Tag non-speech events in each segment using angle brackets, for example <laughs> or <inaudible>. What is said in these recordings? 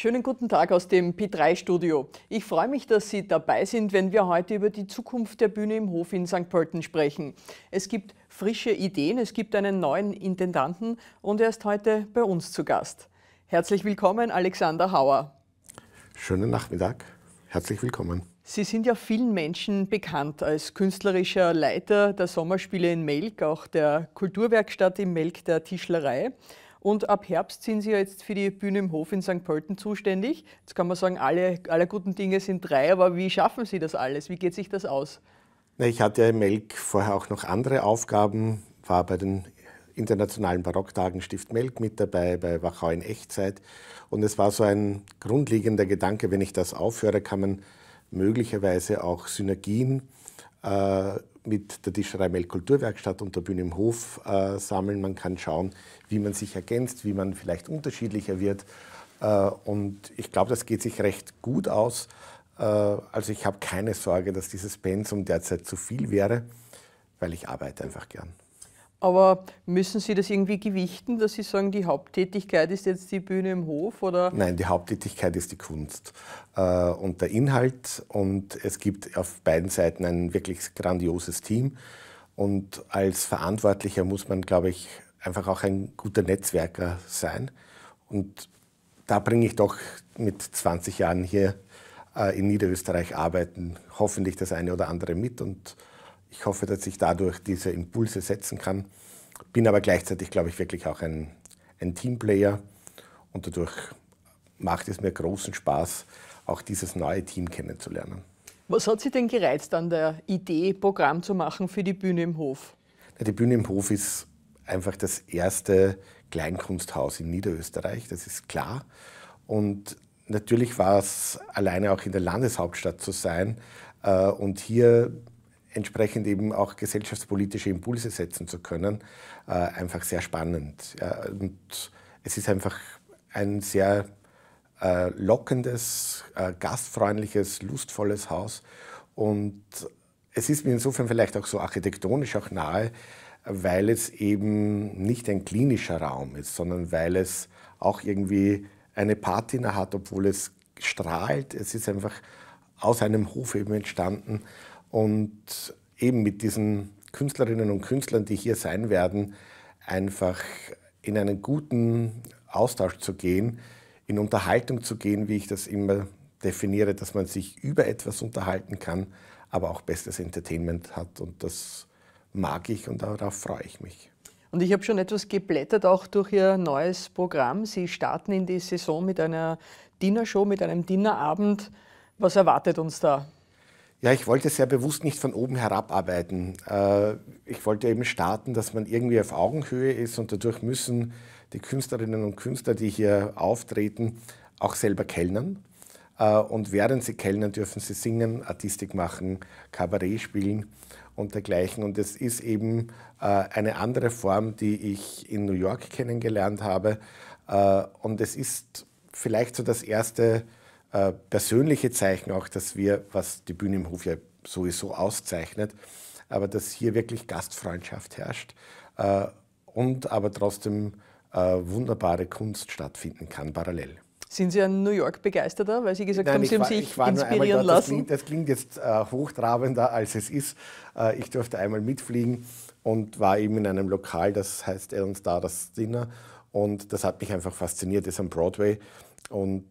Schönen guten Tag aus dem P3-Studio. Ich freue mich, dass Sie dabei sind, wenn wir heute über die Zukunft der Bühne im Hof in St. Pölten sprechen. Es gibt frische Ideen, es gibt einen neuen Intendanten und er ist heute bei uns zu Gast. Herzlich willkommen, Alexander Hauer. Schönen Nachmittag, herzlich willkommen. Sie sind ja vielen Menschen bekannt als künstlerischer Leiter der Sommerspiele in Melk, auch der Kulturwerkstatt im Melk der Tischlerei. Und ab Herbst sind Sie ja jetzt für die Bühne im Hof in St. Pölten zuständig. Jetzt kann man sagen, alle, alle guten Dinge sind drei, aber wie schaffen Sie das alles? Wie geht sich das aus? Ich hatte ja im Melk vorher auch noch andere Aufgaben, war bei den internationalen Barocktagen Stift Melk mit dabei, bei Wachau in Echtzeit. Und es war so ein grundlegender Gedanke, wenn ich das aufhöre, kann man möglicherweise auch Synergien äh, mit der Tischerei Mell Kulturwerkstatt und der Bühne im Hof äh, sammeln. Man kann schauen, wie man sich ergänzt, wie man vielleicht unterschiedlicher wird. Äh, und ich glaube, das geht sich recht gut aus. Äh, also ich habe keine Sorge, dass dieses Pensum derzeit zu viel wäre, weil ich arbeite einfach gern. Aber müssen Sie das irgendwie gewichten, dass Sie sagen, die Haupttätigkeit ist jetzt die Bühne im Hof? Oder? Nein, die Haupttätigkeit ist die Kunst äh, und der Inhalt. Und es gibt auf beiden Seiten ein wirklich grandioses Team. Und als Verantwortlicher muss man, glaube ich, einfach auch ein guter Netzwerker sein. Und da bringe ich doch mit 20 Jahren hier äh, in Niederösterreich arbeiten hoffentlich das eine oder andere mit. Und ich hoffe, dass ich dadurch diese Impulse setzen kann. Bin aber gleichzeitig, glaube ich, wirklich auch ein, ein Teamplayer und dadurch macht es mir großen Spaß, auch dieses neue Team kennenzulernen. Was hat Sie denn gereizt an der Idee, Programm zu machen für die Bühne im Hof? Die Bühne im Hof ist einfach das erste Kleinkunsthaus in Niederösterreich, das ist klar. Und natürlich war es alleine auch in der Landeshauptstadt zu sein äh, und hier entsprechend eben auch gesellschaftspolitische Impulse setzen zu können, äh, einfach sehr spannend. Ja, und es ist einfach ein sehr äh, lockendes, äh, gastfreundliches, lustvolles Haus. Und es ist mir insofern vielleicht auch so architektonisch auch nahe, weil es eben nicht ein klinischer Raum ist, sondern weil es auch irgendwie eine Patina hat, obwohl es strahlt. Es ist einfach aus einem Hof eben entstanden und eben mit diesen Künstlerinnen und Künstlern, die hier sein werden, einfach in einen guten Austausch zu gehen, in Unterhaltung zu gehen, wie ich das immer definiere, dass man sich über etwas unterhalten kann, aber auch bestes Entertainment hat. Und das mag ich und darauf freue ich mich. Und ich habe schon etwas geblättert, auch durch Ihr neues Programm. Sie starten in die Saison mit einer Dinnershow, mit einem Dinnerabend. Was erwartet uns da? Ja, ich wollte sehr bewusst nicht von oben herab arbeiten. Äh, ich wollte eben starten, dass man irgendwie auf Augenhöhe ist und dadurch müssen die Künstlerinnen und Künstler, die hier auftreten, auch selber kellnern. Äh, und während sie kellnern, dürfen sie singen, Artistik machen, Kabarett spielen und dergleichen. Und es ist eben äh, eine andere Form, die ich in New York kennengelernt habe. Und es ist vielleicht so das erste äh, persönliche Zeichen auch, dass wir, was die Bühne im Hof ja sowieso auszeichnet, aber dass hier wirklich Gastfreundschaft herrscht äh, und aber trotzdem äh, wunderbare Kunst stattfinden kann, parallel. Sind Sie ein New York-Begeisterter? Weil Sie gesagt Nein, haben, Sie haben war, sich inspirieren da, das lassen. Klingt, das klingt, jetzt äh, hochtrabender, als es ist. Äh, ich durfte einmal mitfliegen und war eben in einem Lokal, das heißt Ellen Stardust Dinner. Und das hat mich einfach fasziniert, das ist am Broadway. Und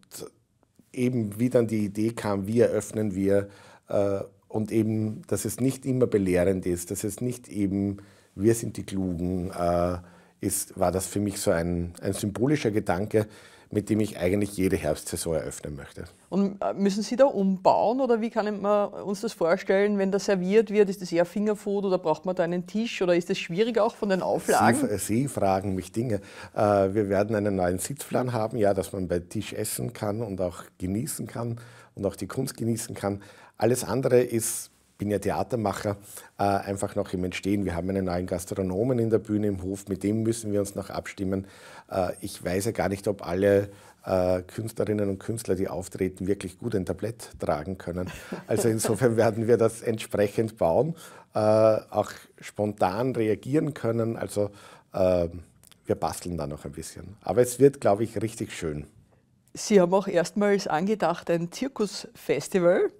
eben wie dann die Idee kam, wie eröffnen wir äh, und eben, dass es nicht immer belehrend ist, dass es nicht eben, wir sind die Klugen, äh, ist, war das für mich so ein, ein symbolischer Gedanke, mit dem ich eigentlich jede Herbstsaison eröffnen möchte. Und äh, müssen Sie da umbauen oder wie kann man uns das vorstellen, wenn da serviert wird? Ist das eher Fingerfood oder braucht man da einen Tisch oder ist das schwierig auch von den Auflagen? Sie, Sie fragen mich Dinge. Äh, wir werden einen neuen Sitzplan haben, ja, dass man bei Tisch essen kann und auch genießen kann und auch die Kunst genießen kann. Alles andere ist bin ja Theatermacher, äh, einfach noch im Entstehen. Wir haben einen neuen Gastronomen in der Bühne im Hof, mit dem müssen wir uns noch abstimmen. Äh, ich weiß ja gar nicht, ob alle äh, Künstlerinnen und Künstler, die auftreten, wirklich gut ein Tablett tragen können. Also insofern werden wir das entsprechend bauen, äh, auch spontan reagieren können. Also ähm, wir basteln da noch ein bisschen. Aber es wird, glaube ich, richtig schön. Sie haben auch erstmals angedacht ein Zirkusfestival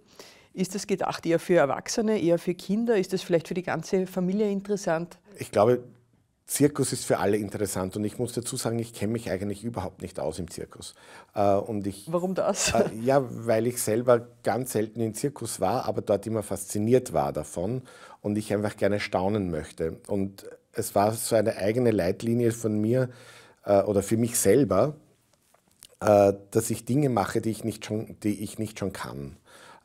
ist das gedacht eher für Erwachsene, eher für Kinder? Ist das vielleicht für die ganze Familie interessant? Ich glaube, Zirkus ist für alle interessant und ich muss dazu sagen, ich kenne mich eigentlich überhaupt nicht aus im Zirkus. Äh, und ich, Warum das? Äh, ja, weil ich selber ganz selten im Zirkus war, aber dort immer fasziniert war davon und ich einfach gerne staunen möchte. Und es war so eine eigene Leitlinie von mir äh, oder für mich selber, dass ich Dinge mache, die ich nicht schon, die ich nicht schon kann.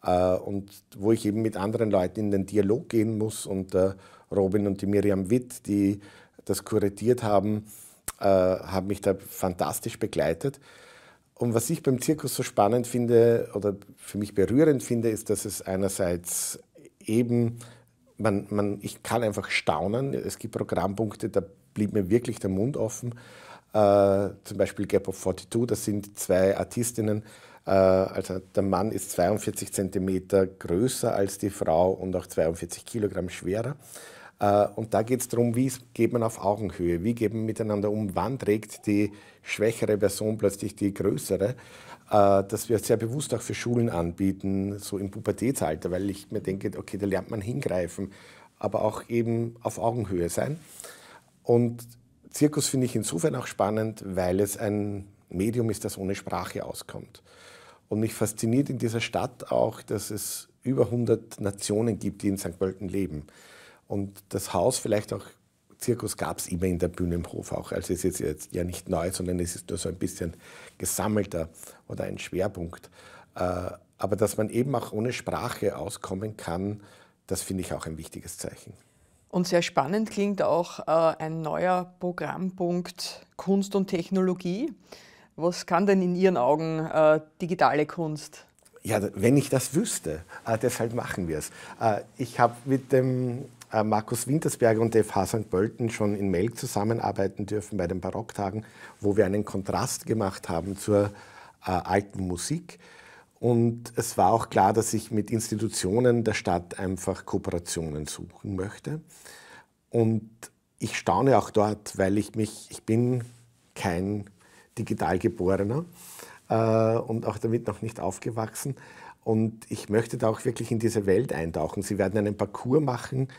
Äh, und wo ich eben mit anderen Leuten in den Dialog gehen muss. Und äh, Robin und die Miriam Witt, die das kuratiert haben, äh, haben mich da fantastisch begleitet. Und was ich beim Zirkus so spannend finde oder für mich berührend finde, ist, dass es einerseits eben, man, man, ich kann einfach staunen. Es gibt Programmpunkte, da blieb mir wirklich der Mund offen. Äh, zum Beispiel Gap of 42, das sind zwei Artistinnen, äh, also der Mann ist 42 Zentimeter größer als die Frau und auch 42 Kilogramm schwerer. Äh, und da geht es darum, wie geht man auf Augenhöhe, wie geht man miteinander um, wann trägt die schwächere Person plötzlich die größere. Äh, das wir sehr bewusst auch für Schulen anbieten, so im Pubertätsalter, weil ich mir denke, okay, da lernt man hingreifen, aber auch eben auf Augenhöhe sein. Und Zirkus finde ich insofern auch spannend, weil es ein Medium ist, das ohne Sprache auskommt. Und mich fasziniert in dieser Stadt auch, dass es über 100 Nationen gibt, die in St. Pölten leben. Und das Haus vielleicht auch Zirkus gab es immer in der Bühne im Hof auch. Also es ist jetzt ja nicht neu, sondern es ist nur so ein bisschen gesammelter oder ein Schwerpunkt. Äh, aber dass man eben auch ohne Sprache auskommen kann, das finde ich auch ein wichtiges Zeichen. Und sehr spannend klingt auch äh, ein neuer Programmpunkt Kunst und Technologie. Was kann denn in Ihren Augen äh, digitale Kunst? Ja, wenn ich das wüsste, äh, deshalb machen wir es. Äh, ich habe mit dem äh, Markus Wintersberger und der FH St. Pölten schon in Melk zusammenarbeiten dürfen bei den Barocktagen, wo wir einen Kontrast gemacht haben zur äh, alten Musik. Und es war auch klar, dass ich mit Institutionen der Stadt einfach Kooperationen suchen möchte. Und ich staune auch dort, weil ich mich, ich bin kein digital geborener äh, und auch damit noch nicht aufgewachsen. Und ich möchte da auch wirklich in diese Welt eintauchen. Sie werden einen Parcours machen.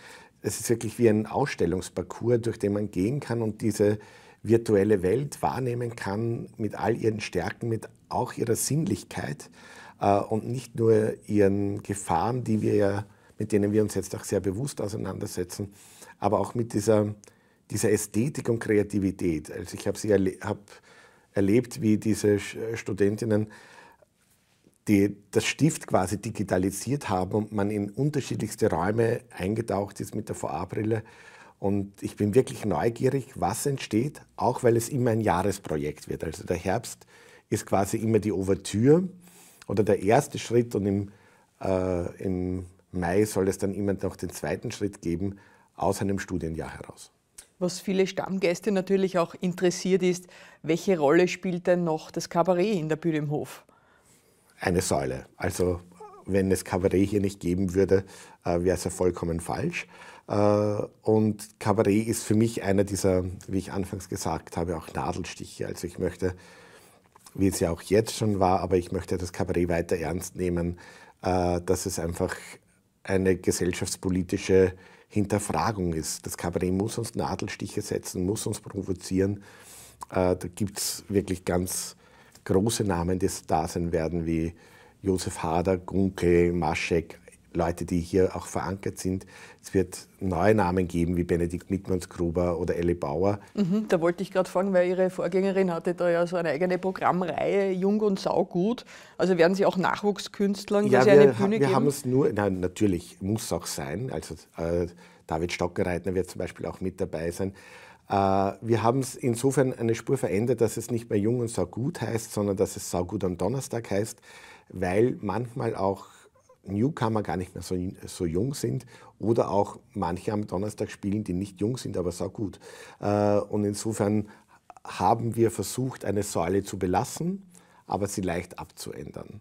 Es ist wirklich wie ein Ausstellungsparcours, durch den man gehen kann und diese virtuelle Welt wahrnehmen kann mit all ihren Stärken, mit auch ihrer Sinnlichkeit äh, und nicht nur ihren Gefahren, die wir ja, mit denen wir uns jetzt auch sehr bewusst auseinandersetzen, aber auch mit dieser, dieser Ästhetik und Kreativität. Also ich habe sie hab erlebt, wie diese äh, Studentinnen die das Stift quasi digitalisiert haben und man in unterschiedlichste Räume eingetaucht ist mit der va brille Und ich bin wirklich neugierig, was entsteht, auch weil es immer ein Jahresprojekt wird. Also der Herbst ist quasi immer die Ouvertüre oder der erste Schritt und im, äh, im Mai soll es dann immer noch den zweiten Schritt geben aus einem Studienjahr heraus. Was viele Stammgäste natürlich auch interessiert ist, welche Rolle spielt denn noch das Kabarett in der Bühne im Hof? Eine Säule. Also wenn es Kabarett hier nicht geben würde, äh, wäre es ja vollkommen falsch. Äh, und Kabarett ist für mich einer dieser, wie ich anfangs gesagt habe, auch Nadelstiche. Also ich möchte, wie es ja auch jetzt schon war, aber ich möchte das Kabarett weiter ernst nehmen, äh, dass es einfach eine gesellschaftspolitische Hinterfragung ist. Das Kabarett muss uns Nadelstiche setzen, muss uns provozieren. Äh, da gibt es wirklich ganz große Namen, die da sein werden, wie Josef Hader, Gunkel, Maschek, Leute, die hier auch verankert sind. Es wird neue Namen geben wie Benedikt Mittmannsgruber oder Elli Bauer. Mhm, da wollte ich gerade fragen, weil Ihre Vorgängerin hatte da ja so eine eigene Programmreihe, Jung und Saugut. Also werden Sie auch Nachwuchskünstlern ja, quasi wir, eine Bühne geben? wir haben es nur, na, natürlich muss es auch sein. Also äh, David Stockenreitner wird zum Beispiel auch mit dabei sein. Äh, wir haben es insofern eine Spur verändert, dass es nicht mehr Jung und Saugut heißt, sondern dass es Saugut am Donnerstag heißt, weil manchmal auch Newcomer gar nicht mehr so, so, jung sind oder auch manche am Donnerstag spielen, die nicht jung sind, aber sau gut. Äh, und insofern haben wir versucht, eine Säule zu belassen, aber sie leicht abzuändern.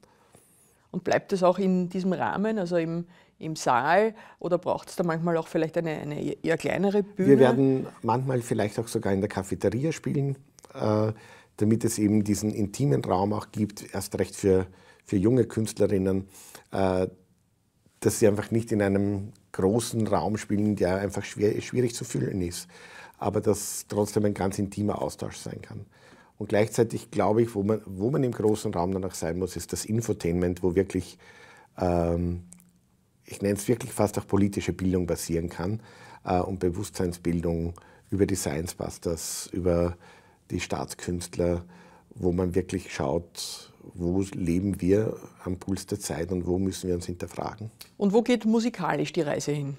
Und bleibt es auch in diesem Rahmen, also im, im Saal, oder braucht es da manchmal auch vielleicht eine, eine, eher kleinere Bühne? Wir werden manchmal vielleicht auch sogar in der Cafeteria spielen, äh, damit es eben diesen intimen Raum auch gibt, erst recht für für junge Künstlerinnen, äh, dass sie einfach nicht in einem großen Raum spielen, der einfach schwer, schwierig zu füllen ist, aber dass trotzdem ein ganz intimer Austausch sein kann. Und gleichzeitig glaube ich, wo man, wo man im großen Raum danach sein muss, ist das Infotainment, wo wirklich, ähm, ich nenne es wirklich fast auch politische Bildung basieren kann äh, und Bewusstseinsbildung über die Science Busters, über die Staatskünstler, wo man wirklich schaut, wo leben wir am Puls der Zeit und wo müssen wir uns hinterfragen. Und wo geht musikalisch die Reise hin?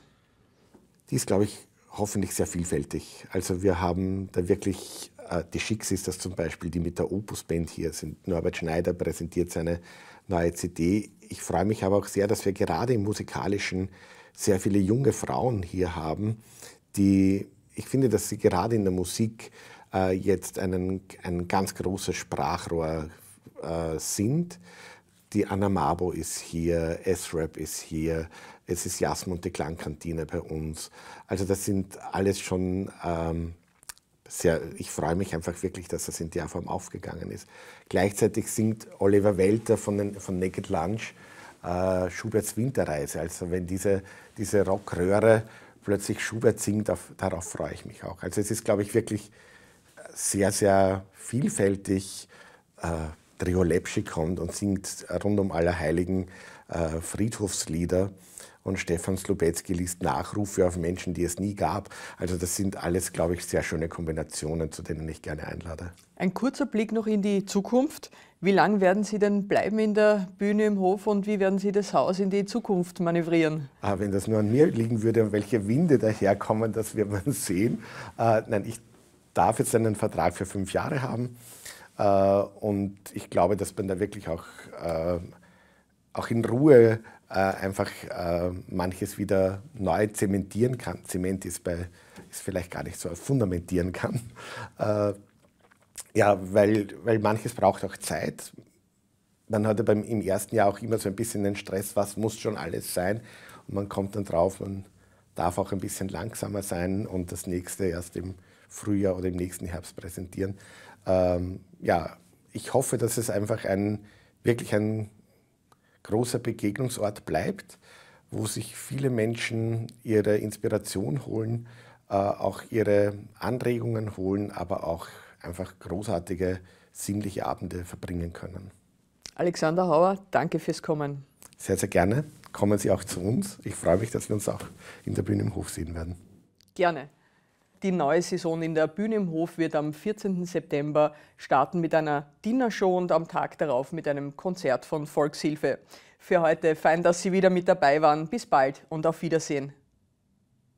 Die ist, glaube ich, hoffentlich sehr vielfältig. Also wir haben da wirklich, äh, die Schicks ist das zum Beispiel, die mit der Opus-Band hier sind. Norbert Schneider präsentiert seine neue CD. Ich freue mich aber auch sehr, dass wir gerade im musikalischen sehr viele junge Frauen hier haben, die, ich finde, dass sie gerade in der Musik äh, jetzt einen, ein ganz großes Sprachrohr äh, sind. Die Anna Mabo ist hier, S-Rap ist hier, es ist Jasmin und die Klangkantine bei uns. Also das sind alles schon ähm, sehr, ich freue mich einfach wirklich, dass das in der Form aufgegangen ist. Gleichzeitig singt Oliver Welter von, den, von Naked Lunch äh, Schuberts Winterreise. Also wenn diese, diese Rockröhre plötzlich Schubert singt, auf, darauf freue ich mich auch. Also es ist, glaube ich, wirklich sehr, sehr vielfältig. Äh, Trio Lepschi kommt und singt rund um Allerheiligen äh, Friedhofslieder und Stefan Slubetzky liest Nachrufe auf Menschen, die es nie gab. Also das sind alles, glaube ich, sehr schöne Kombinationen, zu denen ich gerne einlade. Ein kurzer Blick noch in die Zukunft. Wie lange werden Sie denn bleiben in der Bühne im Hof und wie werden Sie das Haus in die Zukunft manövrieren? Ah, wenn das nur an mir liegen würde und welche Winde daherkommen, das wird man <laughs> sehen. Äh, nein, ich darf jetzt einen Vertrag für fünf Jahre haben äh, und ich glaube, dass man da wirklich auch, äh, auch in Ruhe äh, einfach manches wieder neu zementieren kann. Zement ist, bei, ist vielleicht gar nicht so, fundamentieren kann. ja, weil, weil manches braucht auch Zeit. Man hatte beim, im ersten Jahr auch immer so ein bisschen den Stress, was muss schon alles sein. Und man kommt dann drauf, man darf auch ein bisschen langsamer sein und das nächste erst im Frühjahr oder im nächsten Herbst präsentieren. Ähm, ja, ich hoffe, dass es einfach ein, wirklich ein großer Begegnungsort bleibt, wo sich viele Menschen ihre Inspiration holen, äh, auch ihre Anregungen holen, aber auch einfach großartige sinnliche Abende verbringen können. Alexander Hauer, danke fürs Kommen. Sehr, sehr gerne. Kommen Sie auch zu uns. Ich freue mich, dass wir uns auch in der Bühne im Hof sehen werden. Gerne. Die neue Saison in der Bühne im Hof wird am 14. September starten mit einer Dinnershow und am Tag darauf mit einem Konzert von Volkshilfe. Für heute fein, dass Sie wieder mit dabei waren. Bis bald und auf Wiedersehen.